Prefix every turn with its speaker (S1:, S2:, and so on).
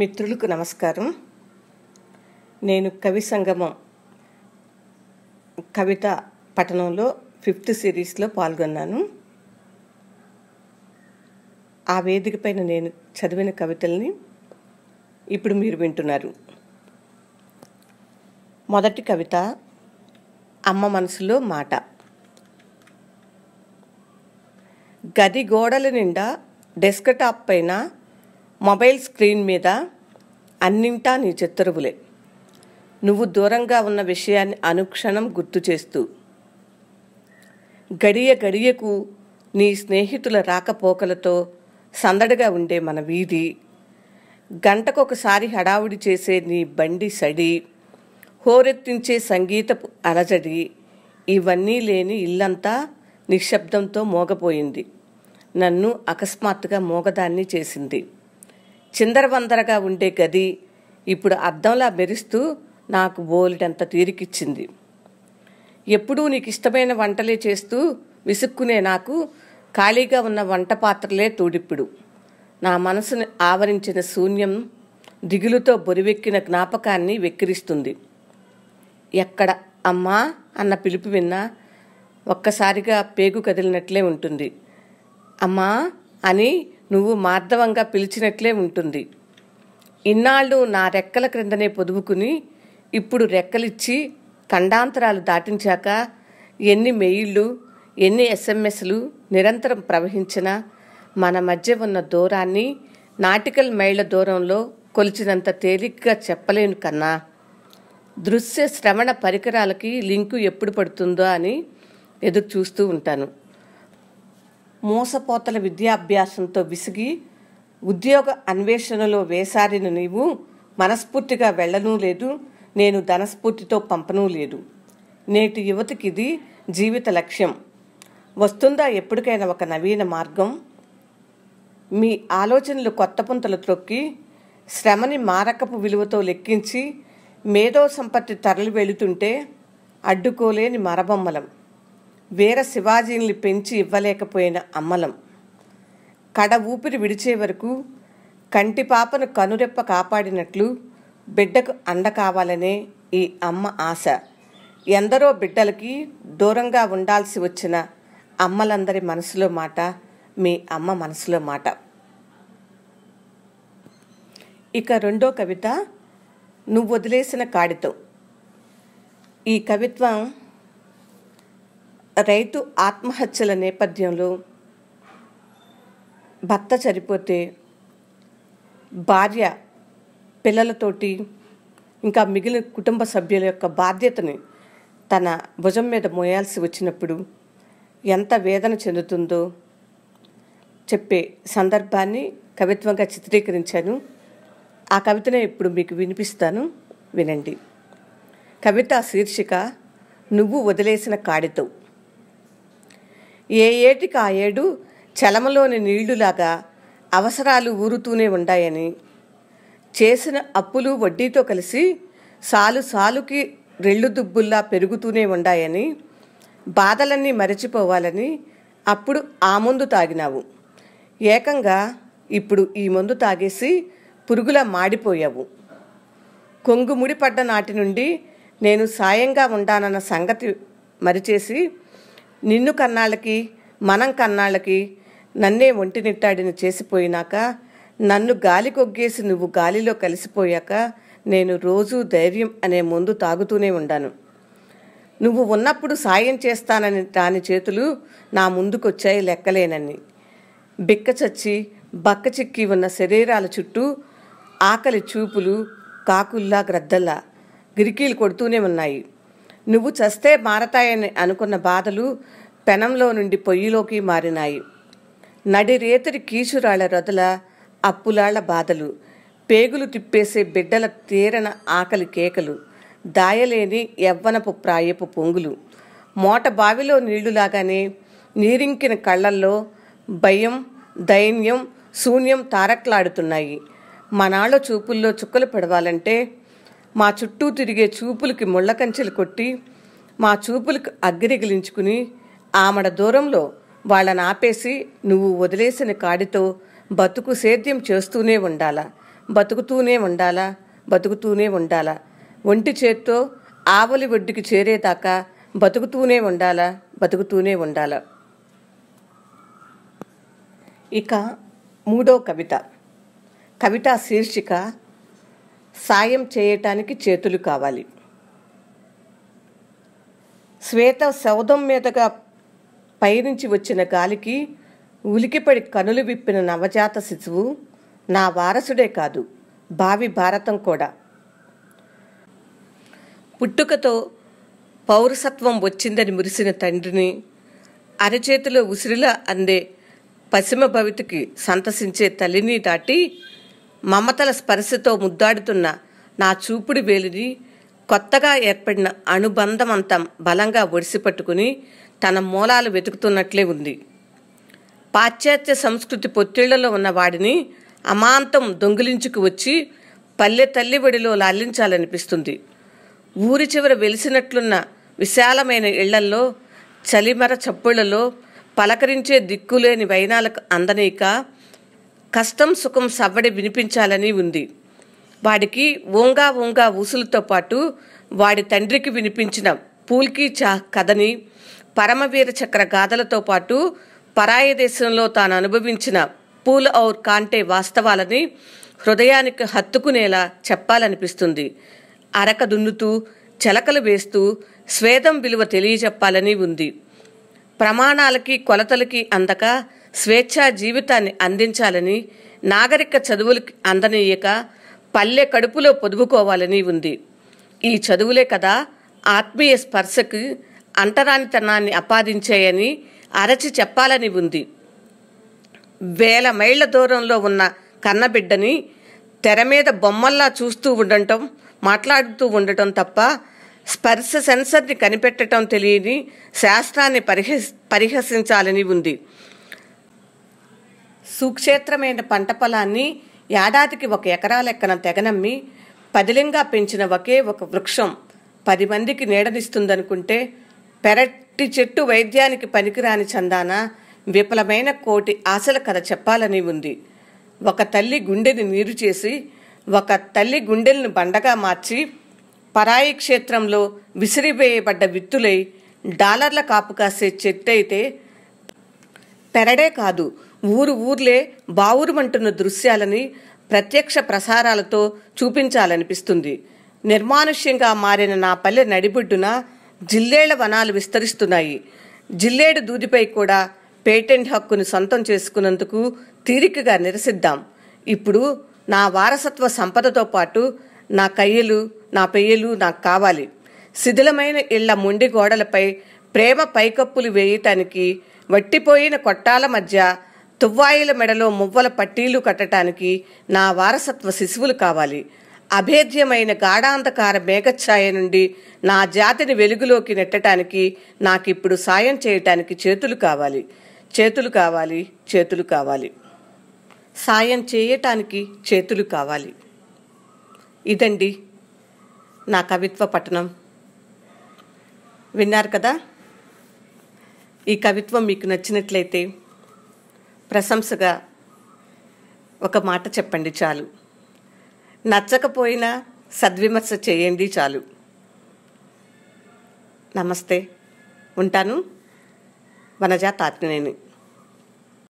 S1: మిత్రులకు నమస్కారం నేను కవి సంగమం కవిత పఠనంలో ఫిఫ్త్ సిరీస్లో పాల్గొన్నాను ఆ వేదిక పైన నేను చదివిన కవితల్ని ఇప్పుడు మీరు వింటున్నారు మొదటి కవిత అమ్మ మనసులో మాట గది గోడల నిండా డెస్క్ టాప్ పైన మొబైల్ స్క్రీన్ మీద అన్నింటా నీ చిత్తరువులే నువ్వు దూరంగా ఉన్న విషయాన్ని అనుక్షణం గుర్తు చేస్తూ గడియ గడియకు నీ స్నేహితుల రాకపోకలతో సందడిగా ఉండే మన వీధి గంటకొకసారి హడావుడి చేసే నీ బండి సడి హోరెత్తించే సంగీతపు అలజడి ఇవన్నీ లేని ఇల్లంతా నిశ్శబ్దంతో మోగపోయింది నన్ను అకస్మాత్తుగా మోగదాన్ని చేసింది చిందరవందరగా ఉండే గది ఇప్పుడు అద్దంలా మెరుస్తూ నాకు బోలెడంత తీరికిచ్చింది ఎప్పుడూ నీకు ఇష్టమైన వంటలే చేస్తూ విసుక్కునే నాకు ఖాళీగా ఉన్న వంట పాత్రలే తోడిప్పుడు నా మనసును ఆవరించిన శూన్యం దిగులుతో బొరివెక్కిన జ్ఞాపకాన్ని వెక్కిరిస్తుంది ఎక్కడ అమ్మా అన్న పిలుపు విన్నా ఒక్కసారిగా పేగు కదిలినట్లే ఉంటుంది అమ్మా అని నువ్వు మార్ధవంగా పిలిచినట్లే ఉంటుంది ఇన్నాళ్ళు నా రెక్కల క్రిందనే పొదువుకుని ఇప్పుడు రెక్కలిచ్చి ఖండాంతరాలు దాటించాక ఎన్ని మెయిళ్ళు ఎన్ని ఎస్ఎంఎస్లు నిరంతరం ప్రవహించినా మన మధ్య ఉన్న దూరాన్ని నాటికల్ మైళ్ళ దూరంలో కొలిచినంత తేలిగ్గా చెప్పలేను కన్నా దృశ్య శ్రవణ పరికరాలకి లింకు ఎప్పుడు పడుతుందో అని ఎదురు చూస్తూ ఉంటాను మూసపోతల విద్యాభ్యాసంతో విసిగి ఉద్యోగ అన్వేషణలో వేసారిన నీవు మనస్ఫూర్తిగా వెళ్ళనూ లేదు నేను ధనస్ఫూర్తితో పంపనూ లేదు నేటి యువతికి ఇది జీవిత లక్ష్యం వస్తుందా ఎప్పటికైనా ఒక నవీన మార్గం మీ ఆలోచనలు కొత్త పుంతలు త్రొక్కి శ్రమని మారకపు విలువతో లెక్కించి మేధో సంపత్తి తరలి వెళుతుంటే అడ్డుకోలేని మరబొమ్మలం వీర శివాజీని పెంచి ఇవ్వలేకపోయిన అమ్మలం కడ ఊపిరి విడిచే వరకు కంటి పాపను కనురెప్ప కాపాడినట్లు బిడ్డకు అండ కావాలనే ఈ అమ్మ ఆశ ఎందరో బిడ్డలకి దూరంగా ఉండాల్సి వచ్చిన అమ్మలందరి మనసులో మాట మీ అమ్మ మనసులో మాట ఇక రెండో కవిత నువ్వు వదిలేసిన కాడితో ఈ కవిత్వం రైతు ఆత్మహత్యల నేపథ్యంలో భర్త చనిపోతే భార్య పిల్లలతోటి ఇంకా మిగిలిన కుటుంబ సభ్యుల యొక్క బాధ్యతని తన భుజం మీద మోయాల్సి వచ్చినప్పుడు ఎంత వేదన చెందుతుందో చెప్పే సందర్భాన్ని కవిత్వంగా చిత్రీకరించాను ఆ కవితనే ఇప్పుడు మీకు వినిపిస్తాను వినండి కవిత శీర్షిక నువ్వు వదిలేసిన కాడితో ఏ ఏటికి ఆ ఏడు చలమలోని నీళ్లులాగా అవసరాలు ఊరుతూనే ఉండాయని చేసిన అప్పులు వడ్డీతో కలిసి సాలు సాలుకి రెళ్ళు దుబ్బుల్లా పెరుగుతూనే ఉండాయని బాధలన్నీ మరచిపోవాలని అప్పుడు ఆ మందు తాగినావు ఏకంగా ఇప్పుడు ఈ మందు తాగేసి పురుగులా మాడిపోయావు కొంగు ముడిపడ్డ నాటి నుండి నేను సాయంగా ఉండానన్న సంగతి మరిచేసి నిన్ను కన్నాళ్ళకి మనం కన్నాళ్ళకి నన్నే ఒంటినిట్టాడిని చేసిపోయినాక నన్ను గాలి కొగ్గేసి నువ్వు గాలిలో కలిసిపోయాక నేను రోజూ ధైర్యం అనే ముందు తాగుతూనే ఉండాను నువ్వు ఉన్నప్పుడు సాయం చేస్తానని దాని చేతులు నా ముందుకొచ్చాయి లెక్కలేనని బిక్క చచ్చి బక్క చిక్కి ఉన్న శరీరాల చుట్టూ ఆకలి చూపులు కాకుల్లా గ్రద్దల్లా గిరికీలు కొడుతూనే ఉన్నాయి నువ్వు చస్తే మారతాయని అనుకున్న బాధలు పెనంలో నుండి పొయ్యిలోకి మారినాయి నడి రేతరి కీచురాళ్ల రొదల అప్పులాళ్ల బాధలు పేగులు తిప్పేసే బిడ్డల తీరన ఆకలి కేకలు దాయలేని యవ్వనపు ప్రాయపు పొంగులు మోట బావిలో నీళ్లులాగానే నీరింకిన కళ్ళల్లో భయం దైన్యం శూన్యం తారక్లాడుతున్నాయి మనాళ్ళ చూపుల్లో చుక్కలు పడవాలంటే మా చుట్టూ తిరిగే చూపులకి ముళ్ళకంచెలు కొట్టి మా చూపులకు అగ్గిరిగిలించుకుని ఆమడ దూరంలో వాళ్ళని ఆపేసి నువ్వు వదిలేసిన కాడితో బతుకు సేద్యం చేస్తూనే ఉండాలా బతుకుతూనే ఉండాలా బతుకుతూనే ఉండాలా ఒంటి చేత్తో ఆవలి ఒడ్డుకి చేరేదాకా బతుకుతూనే ఉండాలా బతుకుతూనే ఉండాలా ఇక మూడో కవిత కవిత శీర్షిక సాయం చేయటానికి చేతులు కావాలి శ్వేత సౌదం మీదగా పైనుంచి వచ్చిన గాలికి ఉలికిపడి కనులు విప్పిన నవజాత శిశువు నా వారసుడే కాదు భావి భారతం కూడా పుట్టుకతో పౌరసత్వం వచ్చిందని మురిసిన తండ్రిని అరచేతిలో ఉసిరిలా అందే పశ్చిమ భవితికి సంతసించే తల్లిని దాటి మమతల స్పర్శతో ముద్దాడుతున్న నా చూపుడు వేలిని కొత్తగా ఏర్పడిన అనుబంధమంతా బలంగా ఒడిసిపట్టుకుని తన మూలాలు వెతుకుతున్నట్లే ఉంది పాశ్చాత్య సంస్కృతి పొత్తిళ్లలో ఉన్న వాడిని అమాంతం దొంగిలించుకు వచ్చి పల్లె తల్లి లాలించాలనిపిస్తుంది ఊరి చివర వెలిసినట్లున్న విశాలమైన ఇళ్లల్లో చలిమర చప్పుళ్లలో పలకరించే దిక్కులేని వైనాలకు అందనీక కష్టం సుఖం సవ్వడి వినిపించాలని ఉంది వాడికి ఓంగా ఓంగా ఊసులతో పాటు వాడి తండ్రికి వినిపించిన పూల్కి చా కథని పరమవీర చక్ర గాథలతో పాటు పరాయ దేశంలో తాను అనుభవించిన పూల్ ఔర్ కాంటే వాస్తవాలని హృదయానికి హత్తుకునేలా చెప్పాలనిపిస్తుంది అరక దున్నుతూ చెలకలు వేస్తూ స్వేదం విలువ తెలియజెప్పాలని ఉంది ప్రమాణాలకి కొలతలకి అందక స్వేచ్ఛా జీవితాన్ని అందించాలని నాగరిక చదువులు అందనీయక పల్లె కడుపులో పొదుపుకోవాలని ఉంది ఈ చదువులే కదా ఆత్మీయ స్పర్శకు అంటరానితనాన్ని అపాదించాయని అరచి చెప్పాలని ఉంది వేల మైళ్ళ దూరంలో ఉన్న కన్నబిడ్డని తెర మీద బొమ్మల్లా చూస్తూ ఉండటం మాట్లాడుతూ ఉండటం తప్ప స్పర్శ సెన్సర్ని కనిపెట్టడం తెలియని శాస్త్రాన్ని పరిహ పరిహసించాలని ఉంది సుక్షేత్రమైన పంట పొలాన్ని ఏడాదికి ఒక ఎకరా లెక్కన తెగనమ్మి పదిలింగా పెంచిన ఒకే ఒక వృక్షం పది మందికి నీడనిస్తుందనుకుంటే పెరటి చెట్టు వైద్యానికి పనికిరాని చందాన విఫలమైన కోటి ఆశల కథ చెప్పాలని ఉంది ఒక తల్లి గుండెని నీరు చేసి ఒక తల్లి గుండెలను బండగా మార్చి పరాయి క్షేత్రంలో విసిరివేయబడ్డ విత్తులై డాలర్ల కాపు కాసే చెట్టు అయితే పెరడే కాదు ఊరు ఊర్లే బావురుమంటున్న దృశ్యాలని ప్రత్యక్ష ప్రసారాలతో చూపించాలనిపిస్తుంది నిర్మానుష్యంగా మారిన నా పల్లె నడిబొడ్డున జిల్లేళ్ల వనాలు విస్తరిస్తున్నాయి జిల్లేడు దూదిపై కూడా పేటెంట్ హక్కును సొంతం చేసుకున్నందుకు తీరికగా నిరసిద్దాం ఇప్పుడు నా వారసత్వ సంపదతో పాటు నా కయ్యలు నా పెయ్యలు నాకు కావాలి శిథిలమైన ఇళ్ల మొండి గోడలపై ప్రేమ పైకప్పులు వేయటానికి వట్టిపోయిన కొట్టాల మధ్య తువ్వాయిల మెడలో మువ్వల పట్టీలు కట్టటానికి నా వారసత్వ శిశువులు కావాలి అభేద్యమైన గాఢాంధకార మేఘఛాయ నుండి నా జాతిని వెలుగులోకి నెట్టడానికి నాకిప్పుడు సాయం చేయటానికి చేతులు కావాలి చేతులు కావాలి చేతులు కావాలి సాయం చేయటానికి చేతులు కావాలి ఇదండి నా కవిత్వ పఠనం విన్నారు కదా ఈ కవిత్వం మీకు నచ్చినట్లయితే ప్రశంసగా ఒక మాట చెప్పండి చాలు నచ్చకపోయినా సద్విమర్శ చేయండి చాలు నమస్తే ఉంటాను వనజా తాత్నేని